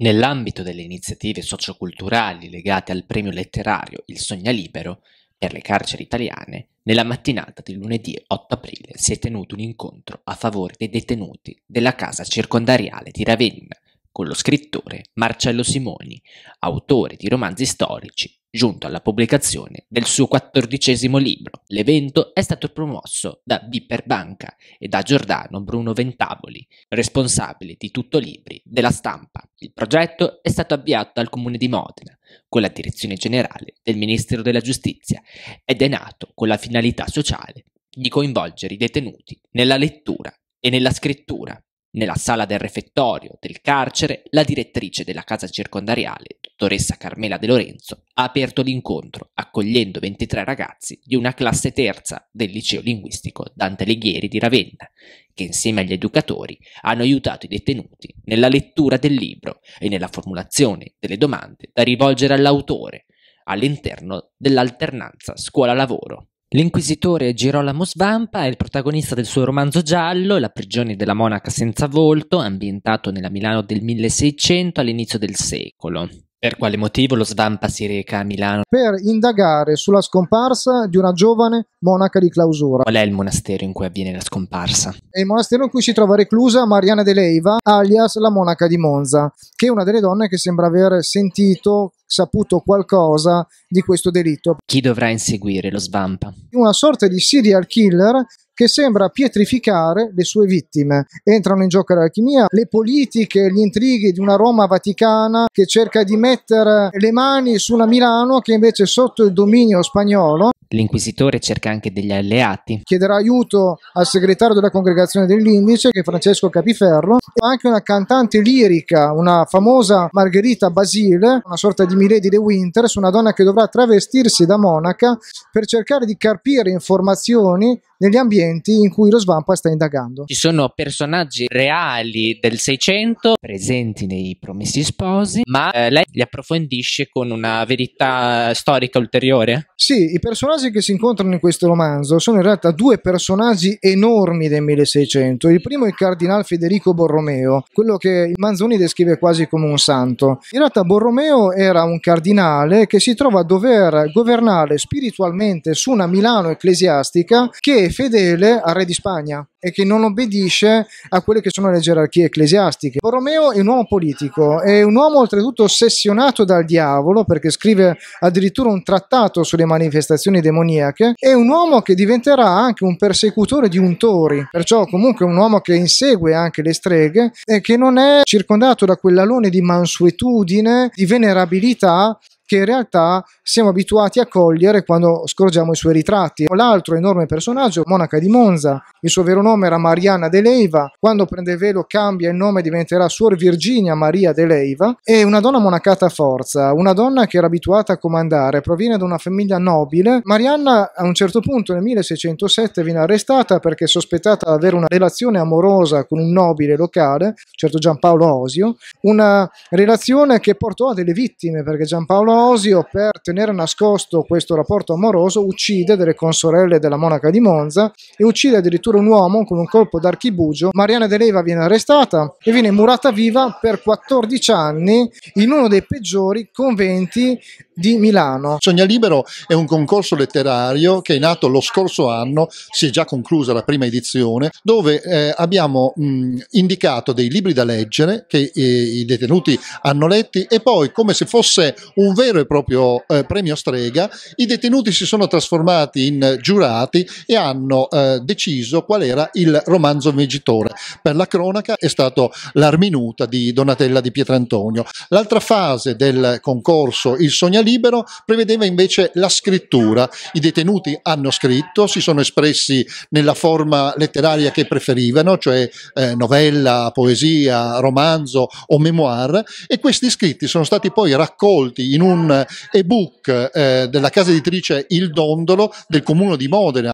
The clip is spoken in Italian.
Nell'ambito delle iniziative socioculturali legate al premio letterario Il Sogna Libero per le carceri italiane, nella mattinata di lunedì 8 aprile si è tenuto un incontro a favore dei detenuti della casa circondariale di Ravenna con lo scrittore Marcello Simoni, autore di romanzi storici giunto alla pubblicazione del suo quattordicesimo libro. L'evento è stato promosso da Bipper Banca e da Giordano Bruno Ventavoli, responsabile di tutto libri della stampa. Il progetto è stato avviato dal Comune di Modena con la direzione generale del Ministero della Giustizia ed è nato con la finalità sociale di coinvolgere i detenuti nella lettura e nella scrittura. Nella sala del refettorio del carcere, la direttrice della casa circondariale, dottoressa Carmela De Lorenzo, ha aperto l'incontro accogliendo 23 ragazzi di una classe terza del liceo linguistico Dante Alighieri di Ravenna, che insieme agli educatori hanno aiutato i detenuti nella lettura del libro e nella formulazione delle domande da rivolgere all'autore all'interno dell'alternanza scuola-lavoro. L'inquisitore Girolamo Svampa è il protagonista del suo romanzo giallo La prigione della monaca senza volto, ambientato nella Milano del 1600 all'inizio del secolo. Per quale motivo lo Svampa si reca a Milano? Per indagare sulla scomparsa di una giovane monaca di clausura. Qual è il monastero in cui avviene la scomparsa? È il monastero in cui si trova reclusa Mariana De Leiva, alias la monaca di Monza, che è una delle donne che sembra aver sentito saputo qualcosa di questo delitto. Chi dovrà inseguire lo svampa? Una sorta di serial killer che sembra pietrificare le sue vittime. Entrano in gioco l'alchimia, le politiche, gli intrighi di una Roma vaticana che cerca di mettere le mani su una Milano che invece è sotto il dominio spagnolo L'inquisitore cerca anche degli alleati. Chiederà aiuto al segretario della congregazione dell'Indice, che è Francesco Capiferro, e anche una cantante lirica, una famosa Margherita Basile, una sorta di Milady de Winters, una donna che dovrà travestirsi da monaca per cercare di carpire informazioni negli ambienti in cui lo svampa sta indagando. Ci sono personaggi reali del Seicento presenti nei Promessi Sposi, ma eh, lei li approfondisce con una verità storica ulteriore? Sì, i personaggi personaggi che si incontrano in questo romanzo sono in realtà due personaggi enormi del 1600. Il primo è il cardinale Federico Borromeo, quello che Manzoni descrive quasi come un santo. In realtà Borromeo era un cardinale che si trova a dover governare spiritualmente su una Milano ecclesiastica che è fedele al re di Spagna e che non obbedisce a quelle che sono le gerarchie ecclesiastiche. Borromeo è un uomo politico, è un uomo oltretutto ossessionato dal diavolo perché scrive addirittura un trattato sulle manifestazioni del demoniache e un uomo che diventerà anche un persecutore di un tori, perciò comunque un uomo che insegue anche le streghe e che non è circondato da quell'alone di mansuetudine, di venerabilità che in realtà siamo abituati a cogliere quando scorgiamo i suoi ritratti. L'altro enorme personaggio, monaca di Monza, il suo vero nome era Mariana de Leiva, quando prende velo cambia il nome, e diventerà Suor Virginia Maria de Leiva, è una donna monacata a forza, una donna che era abituata a comandare, proviene da una famiglia nobile. Marianna a un certo punto nel 1607 viene arrestata perché è sospettata di avere una relazione amorosa con un nobile locale, certo Giampaolo Osio, una relazione che portò a delle vittime perché Giampaolo Teodosio, per tenere nascosto questo rapporto amoroso, uccide delle consorelle della monaca di Monza e uccide addirittura un uomo con un colpo d'archibugio. Mariana De Leva viene arrestata e viene murata viva per 14 anni in uno dei peggiori conventi di Milano. Sogna Libero è un concorso letterario che è nato lo scorso anno, si è già conclusa la prima edizione, dove eh, abbiamo mh, indicato dei libri da leggere che eh, i detenuti hanno letti e poi come se fosse un vero vero e proprio eh, premio Strega, i detenuti si sono trasformati in giurati e hanno eh, deciso qual era il romanzo vincitore. Per la cronaca è stato L'Arminuta di Donatella di Pietrantonio. L'altra fase del concorso Il Sogna Libero prevedeva invece la scrittura. I detenuti hanno scritto, si sono espressi nella forma letteraria che preferivano, cioè eh, novella, poesia, romanzo o memoir e questi scritti sono stati poi raccolti in un un ebook eh, della casa editrice Il Dondolo del comune di Modena